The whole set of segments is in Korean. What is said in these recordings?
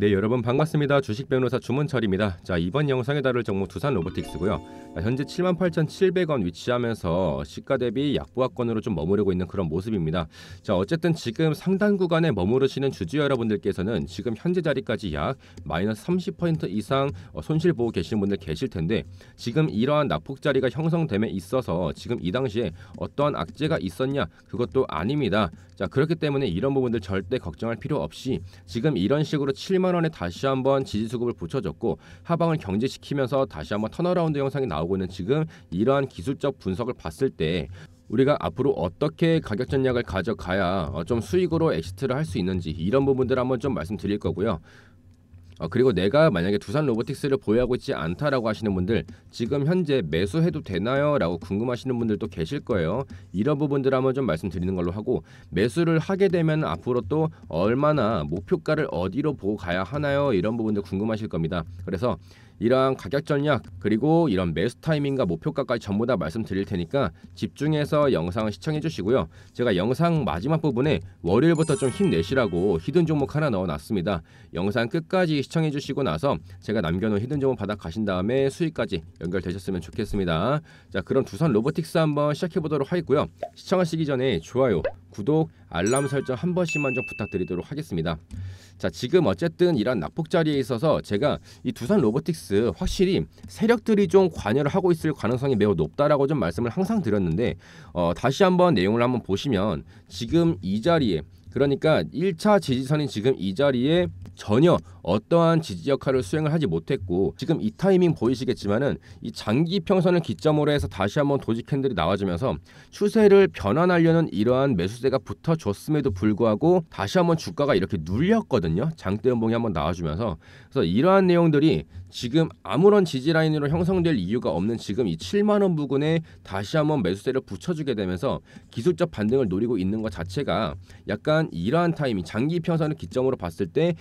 네 여러분 반갑습니다. 주식 변호사 주문철입니다. 자 이번 영상에 다룰 정보 두산 로보틱스고요. 현재 78,700원 위치하면서 시가 대비 약보합권으로 좀 머무르고 있는 그런 모습입니다. 자 어쨌든 지금 상단 구간에 머무르시는 주주 여러분들께서는 지금 현재 자리까지 약 마이너스 30% 이상 어, 손실 보고 계신 분들 계실 텐데 지금 이러한 낙폭 자리가 형성됨에 있어서 지금 이 당시에 어떠한 악재가 있었냐 그것도 아닙니다. 자 그렇기 때문에 이런 부분들 절대 걱정할 필요 없이 지금 이런 식으로 7만 천만 원에 다시 한번 지지 수급을 붙여줬고 하방을 경직시키면서 다시 한번 턴어라운드 영상이 나오고 있는 지금 이러한 기술적 분석을 봤을 때 우리가 앞으로 어떻게 가격 전략을 가져가야 어, 좀 수익으로 엑시트를 할 수 있는지 이런 부분들 한번 좀 말씀드릴 거고요. 어, 그리고 내가 만약에 두산 로보틱스를 보유하고 있지 않다라고 하시는 분들 지금 현재 매수해도 되나요? 라고 궁금하시는 분들도 계실 거예요. 이런 부분들 한번 좀 말씀드리는 걸로 하고 매수를 하게 되면 앞으로 또 얼마나 목표가를 어디로 보고 가야 하나요? 이런 부분들 궁금하실 겁니다. 그래서 이러한 가격 전략 그리고 이런 매수 타이밍과 목표가까지 전부 다 말씀드릴 테니까 집중해서 영상을 시청해 주시고요. 제가 영상 마지막 부분에 월요일부터 좀 힘내시라고 히든 종목 하나 넣어놨습니다. 영상 끝까지 시청해 주시고 나서 제가 남겨놓은 히든 종목 받아 가신 다음에 수익까지 연결되셨으면 좋겠습니다. 자 그럼 두산 로보틱스 한번 시작해 보도록 하겠고요. 시청하시기 전에 좋아요, 구독, 알람 설정 한 번씩만 좀 부탁드리도록 하겠습니다. 자, 지금 어쨌든 이런 낙폭 자리에 있어서 제가 이 두산 로보틱스 확실히 세력들이 좀 관여를 하고 있을 가능성이 매우 높다라고 좀 말씀을 항상 드렸는데 어, 다시 한번 내용을 한번 보시면 지금 이 자리에 그러니까 1차 지지선이 지금 이 자리에 전혀 어떠한 지지 역할을 수행을 하지 못했고 지금 이 타이밍 보이시겠지만은 이 장기 평선을 기점으로 해서 다시 한번 도지 캔들이 나와주면서 추세를 변환하려는 이러한 매수세가 붙어줬음에도 불구하고 다시 한번 주가가 이렇게 눌렸거든요 장대 연봉이 한번 나와주면서 그래서 이러한 내용들이 지금 아무런 지지 라인으로 형성될 이유가 없는 지금 이 7만 원 부근에 다시 한번 매수세를 붙여주게 되면서 기술적 반등을 노리고 있는 것 자체가 약간 일단 이러한 타이밍 장기 편선을 기점으로 봤을 때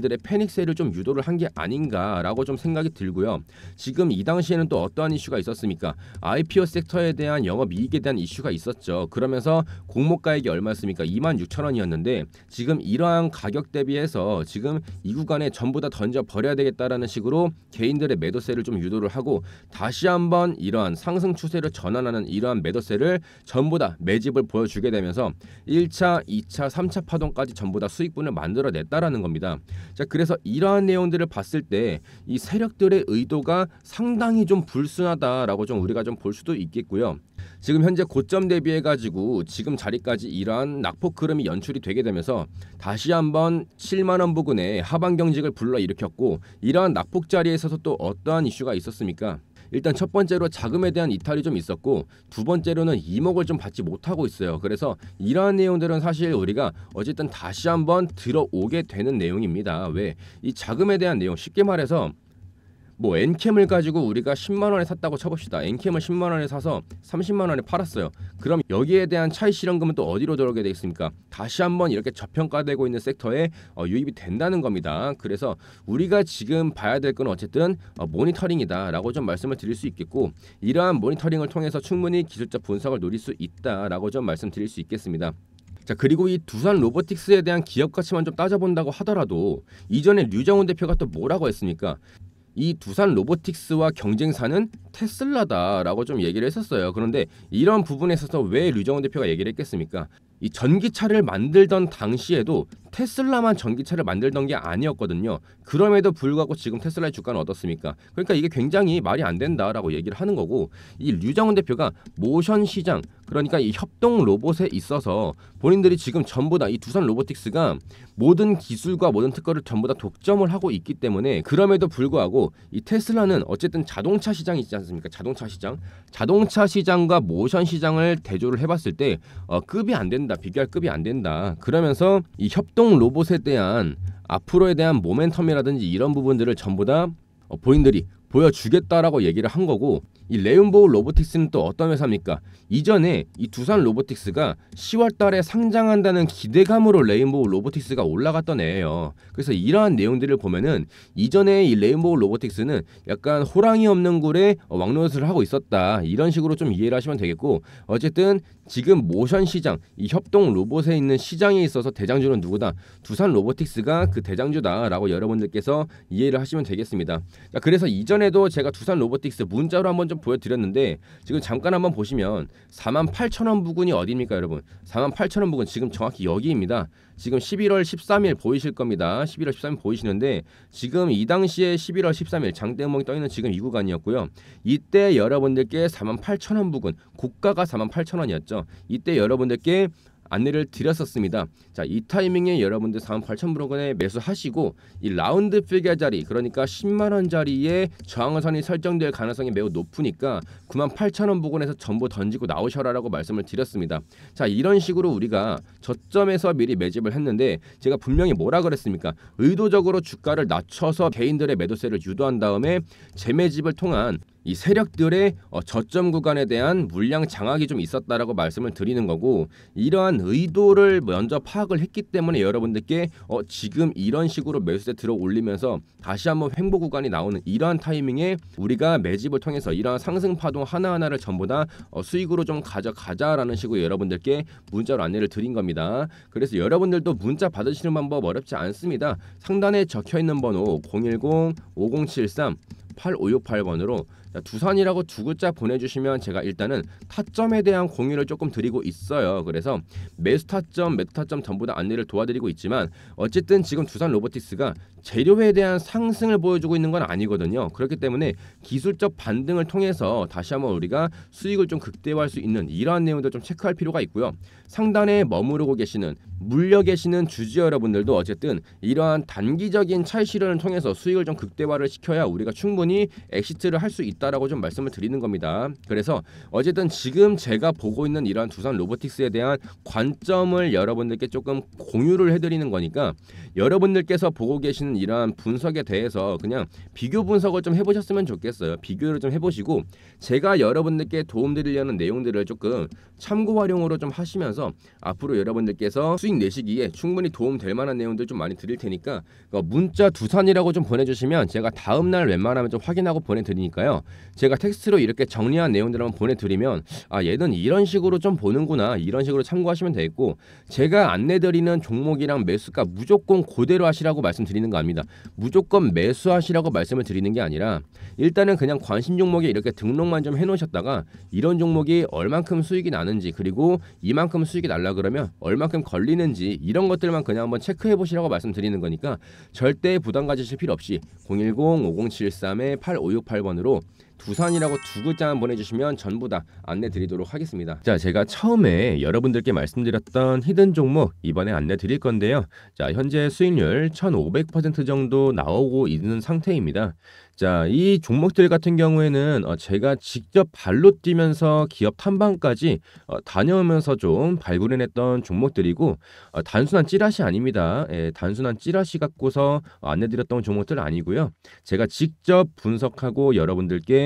개인들의 패닉세를 좀 유도를 한 게 아닌가라고 좀 생각이 들고요. 지금 이 당시에는 또 어떠한 이슈가 있었습니까? IPO 섹터에 대한 영업 이익에 대한 이슈가 있었죠. 그러면서 공모 가액이 얼마였습니까? 26,000원이었는데 지금 이러한 가격 대비해서 지금 이 구간에 전부 다 던져 버려야 되겠다라는 식으로 개인들의 매도세를 좀 유도를 하고 다시 한번 이러한 상승 추세를 전환하는 이러한 매도세를 전부 다 매집을 보여주게 되면서 1차, 2차, 3차 파동까지 전부 다 수익분을 만들어냈다라는 겁니다. 자, 그래서 이러한 내용들을 봤을 때 이 세력들의 의도가 상당히 좀 불순하다라고 좀 우리가 좀 볼 수도 있겠고요. 지금 현재 고점 대비해 가지고 지금 자리까지 이러한 낙폭 흐름이 연출이 되게 되면서 다시 한번 7만 원 부근에 하반 경직을 불러일으켰고 이러한 낙폭 자리에서도 또 어떠한 이슈가 있었습니까? 일단 첫 번째로 자금에 대한 이탈이 좀 있었고 두 번째로는 이목을 좀 받지 못하고 있어요. 그래서 이러한 내용들은 사실 우리가 어쨌든 다시 한번 들어오게 되는 내용입니다. 왜? 이 자금에 대한 내용 쉽게 말해서 뭐 엔캠을 가지고 우리가 10만 원에 샀다고 쳐봅시다. 엔캠을 10만 원에 사서 30만 원에 팔았어요. 그럼 여기에 대한 차이 실현금은 또 어디로 들어오게돼 있습니까? 다시 한번 이렇게 저평가되고 있는 섹터에 어, 유입이 된다는 겁니다. 그래서 우리가 지금 봐야 될 건 어쨌든 어, 모니터링이다라고 좀 말씀을 드릴 수 있겠고 이러한 모니터링을 통해서 충분히 기술적 분석을 노릴 수 있다라고 좀 말씀드릴 수 있겠습니다. 자 그리고 이 두산 로보틱스에 대한 기업 가치만 좀 따져본다고 하더라도 이전에 류정훈 대표가 또 뭐라고 했습니까? 이 두산 로보틱스와 경쟁사는 테슬라다라고 좀 얘기를 했었어요. 그런데 이런 부분에 있어서 왜 류정원 대표가 얘기를 했겠습니까? 이 전기차를 만들던 당시에도 테슬라만 전기차를 만들던 게 아니었거든요. 그럼에도 불구하고 지금 테슬라의 주가는 어떻습니까? 그러니까 이게 굉장히 말이 안 된다라고 얘기를 하는 거고 이 류정훈 대표가 모션 시장 그러니까 이 협동 로봇에 있어서 본인들이 지금 전부 다 이 두산 로보틱스가 모든 기술과 모든 특허를 전부 다 독점을 하고 있기 때문에 그럼에도 불구하고 이 테슬라는 어쨌든 자동차 시장 이 있지 않습니까? 자동차 시장 자동차 시장과 모션 시장을 대조를 해봤을 때 어, 급이 안 된다 비교할 급이 안 된다 그러면서 이 협동 전 로봇에 대한 앞으로에 대한 모멘텀이라든지 이런 부분들을 전부 다 어, 본인들이 보여주겠다라고 얘기를 한 거고 이 레운보우 로보틱스는 또 어떤 회사입니까? 이전에 이 두산 로보틱스가 10월 달에 상장한다는 기대감으로 레인보우 로보틱스가 올라갔던 애예요. 그래서 이러한 내용들을 보면은 이전에 이 레인보우 로보틱스는 약간 호랑이 없는 굴에 왕노릇을 하고 있었다. 이런 식으로 좀 이해를 하시면 되겠고 어쨌든 지금 모션 시장, 이 협동 로봇에 있는 시장에 있어서 대장주는 누구다? 두산 로보틱스가 그 대장주다라고 여러분들께서 이해를 하시면 되겠습니다. 그래서 이전에도 제가 두산 로보틱스 문자로 한번 좀좀 보여드렸는데 지금 잠깐 한번 보시면 48,000원 부근이 어디입니까 여러분 48,000원 부근 지금 정확히 여기입니다 지금 11월 13일 보이실 겁니다 11월 13일 보이시는데 지금 이 당시에 11월 13일 장대음봉이 떠있는 지금 이 구간이었고요 이때 여러분들께 48,000원 부근 고가가 48,000원이었죠 이때 여러분들께 안내를 드렸었습니다. 자, 이 타이밍에 여러분들 4만 8천 불원에 매수하시고 이 라운드 피겨 자리 그러니까 10만 원 자리에 저항선이 설정될 가능성이 매우 높으니까 9만 8천 원 부근에서 전부 던지고 나오셔라라고 말씀을 드렸습니다. 자, 이런 식으로 우리가 저점에서 미리 매집을 했는데 제가 분명히 뭐라 그랬습니까? 의도적으로 주가를 낮춰서 개인들의 매도세를 유도한 다음에 재매집을 통한 이 세력들의 어, 저점 구간에 대한 물량 장악이 좀 있었다라고 말씀을 드리는 거고 이러한 의도를 먼저 파악을 했기 때문에 여러분들께 어 지금 이런 식으로 매수세 들어 올리면서 다시 한번 횡보 구간이 나오는 이러한 타이밍에 우리가 매집을 통해서 이러한 상승 파동 하나하나를 전부 다어 수익으로 좀 가져가자라는 식으로 여러분들께 문자로 안내를 드린 겁니다. 그래서 여러분들도 문자 받으시는 방법 어렵지 않습니다. 상단에 적혀 있는 번호 010 5073 8568번으로 두산이라고 두 글자 보내주시면 제가 일단은 타점에 대한 공유를 조금 드리고 있어요. 그래서 매수 타점, 매수 타점 전부 다 안내를 도와드리고 있지만 어쨌든 지금 두산 로보틱스가 재료에 대한 상승을 보여주고 있는 건 아니거든요. 그렇기 때문에 기술적 반등을 통해서 다시 한번 우리가 수익을 좀 극대화할 수 있는 이러한 내용도 좀 체크할 필요가 있고요. 상단에 머무르고 계시는 물려 계시는 주주 여러분들도 어쨌든 이러한 단기적인 차익 실현을 통해서 수익을 좀 극대화를 시켜야 우리가 충분히 엑시트를 할 수 있다라고 좀 말씀을 드리는 겁니다. 그래서 어쨌든 지금 제가 보고 있는 이러한 두산 로보틱스에 대한 관점을 여러분들께 조금 공유를 해드리는 거니까 여러분들께서 보고 계시는 이러한 분석에 대해서 그냥 비교 분석을 좀 해보셨으면 좋겠어요. 비교를 좀 해보시고 제가 여러분들께 도움드리려는 내용들을 조금 참고 활용으로 좀 하시면서 앞으로 여러분들께서 수익 내시기에 충분히 도움될 만한 내용들 좀 많이 드릴 테니까 문자 두산이라고 좀 보내주시면 제가 다음날 웬만하면 좀 확인하고 보내드리니까요. 제가 텍스트로 이렇게 정리한 내용들 한번 보내드리면 아 얘는 이런 식으로 좀 보는구나 이런 식으로 참고하시면 되겠고 제가 안내드리는 종목이랑 매수가 무조건 그대로 하시라고 말씀드리는 거 아닙니다. 무조건 매수하시라고 말씀을 드리는 게 아니라 일단은 그냥 관심 종목에 이렇게 등록만 좀 해놓으셨다가 이런 종목이 얼만큼 수익이 나는지 그리고 이만큼 수익이 날라 그러면 얼만큼 걸리 보이는지 이런 것들만 그냥 한번 체크해 보시라고 말씀드리는 거니까 절대 부담 가지실 필요 없이 010-5073-8568번으로 두산이라고 두 글자만 보내주시면 전부 다 안내드리도록 하겠습니다. 자, 제가 처음에 여러분들께 말씀드렸던 히든 종목 이번에 안내드릴 건데요. 자, 현재 수익률 1,500% 정도 나오고 있는 상태입니다. 자, 이 종목들 같은 경우에는 어, 제가 직접 발로 뛰면서 기업 탐방까지 어, 다녀오면서 좀 발굴해냈던 종목들이고 어, 단순한 찌라시 아닙니다. 예, 단순한 찌라시 갖고서 안내드렸던 종목들 아니고요. 제가 직접 분석하고 여러분들께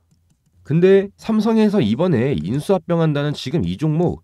근데 삼성에서 이번에 인수합병한다는 지금 이 종목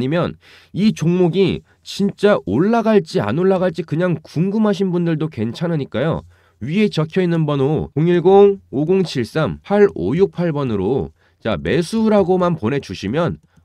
아니면 이 종목이 진짜 올라갈지 안 올라갈지 그냥 궁금하신 분들도 괜찮으니까요. 위에 적혀 있는 번호 010-5073-8568번으로 자, 매수라고만 보내주시면